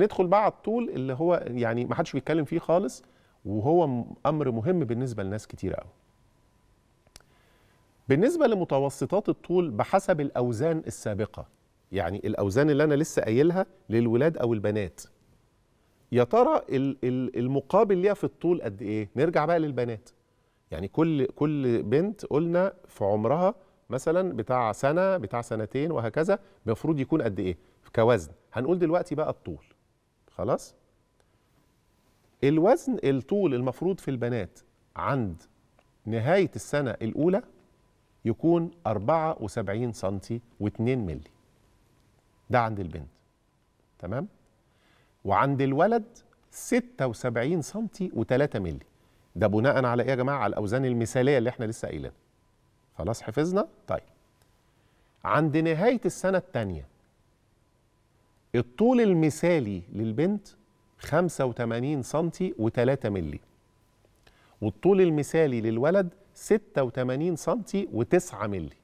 ندخل بقى على الطول اللي هو يعني ما حدش بيتكلم فيه خالص وهو امر مهم بالنسبه لناس كتير قوي بالنسبه لمتوسطات الطول بحسب الاوزان السابقه يعني الاوزان اللي انا لسه قايلها للولاد او البنات يا ترى المقابل ليها في الطول قد ايه نرجع بقى للبنات يعني كل كل بنت قلنا في عمرها مثلا بتاع سنه بتاع سنتين وهكذا المفروض يكون قد ايه كوزن هنقول دلوقتي بقى الطول خلاص الوزن الطول المفروض في البنات عند نهاية السنة الأولى يكون 74 سنتي و2 ملي ده عند البنت تمام وعند الولد 76 سنتي و3 ملي ده بناء على ايه يا جماعه على الاوزان المثاليه اللي احنا لسه قايلينها خلاص حفظنا طيب عند نهايه السنه الثانيه الطول المثالي للبنت 85 سم و3 مللي والطول المثالي للولد 86 سم و9 مللي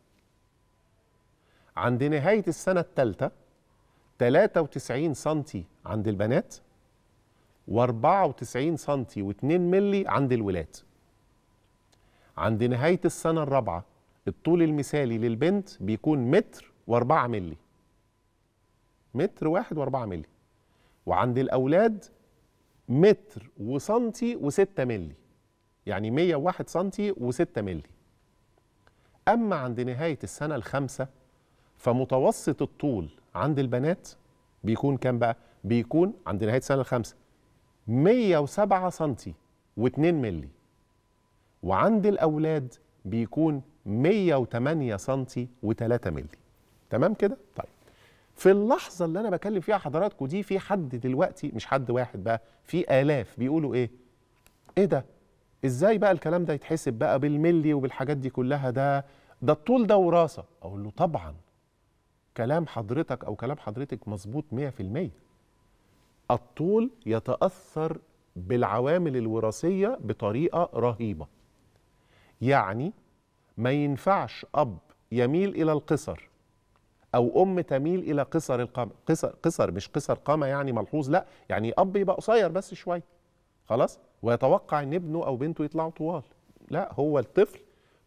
عند نهاية السنة الثالثة 93 سم عند البنات و94 سم و2 مللي عند الولاد عند نهاية السنة الرابعة الطول المثالي للبنت بيكون متر و4 مللي متر واحد واربعة ملي وعند الأولاد متر وسنتي وستة ملي يعني 101 سنتي وستة ملي أما عند نهاية السنة الخامسة فمتوسط الطول عند البنات بيكون كام بقى؟ بيكون عند نهاية السنة الخامسة 107 سنتي و2 ملي وعند الأولاد بيكون 108 سنتي و3 ملي تمام كده؟ طيب في اللحظه اللي انا بكلم فيها حضراتكم دي في حد دلوقتي مش حد واحد بقى في الاف بيقولوا ايه ايه ده ازاي بقى الكلام ده يتحسب بقى بالملي وبالحاجات دي كلها ده ده الطول ده وراثه اقول له طبعا كلام حضرتك او كلام حضرتك مظبوط 100% الطول يتاثر بالعوامل الوراثيه بطريقه رهيبه يعني ما ينفعش اب يميل الى القصر او ام تميل الى قصر القامه قصر قصر مش قصر قامه يعني ملحوظ لا يعني اب يبقى قصير بس شويه خلاص ويتوقع ان ابنه او بنته يطلعوا طوال لا هو الطفل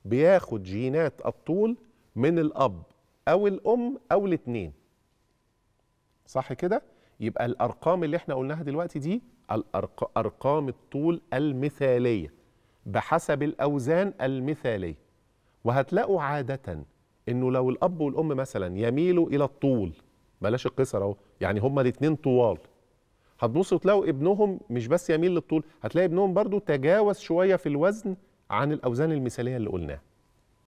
بياخد جينات الطول من الاب او الام او الاثنين صح كده يبقى الارقام اللي احنا قلناها دلوقتي دي ارقام الطول المثاليه بحسب الاوزان المثاليه وهتلاقوا عاده انه لو الاب والام مثلا يميلوا الى الطول بلاش القصر اهو يعني هما الاثنين طوال هتبصوا تلاقوا ابنهم مش بس يميل للطول هتلاقي ابنهم برضو تجاوز شويه في الوزن عن الاوزان المثاليه اللي قلناها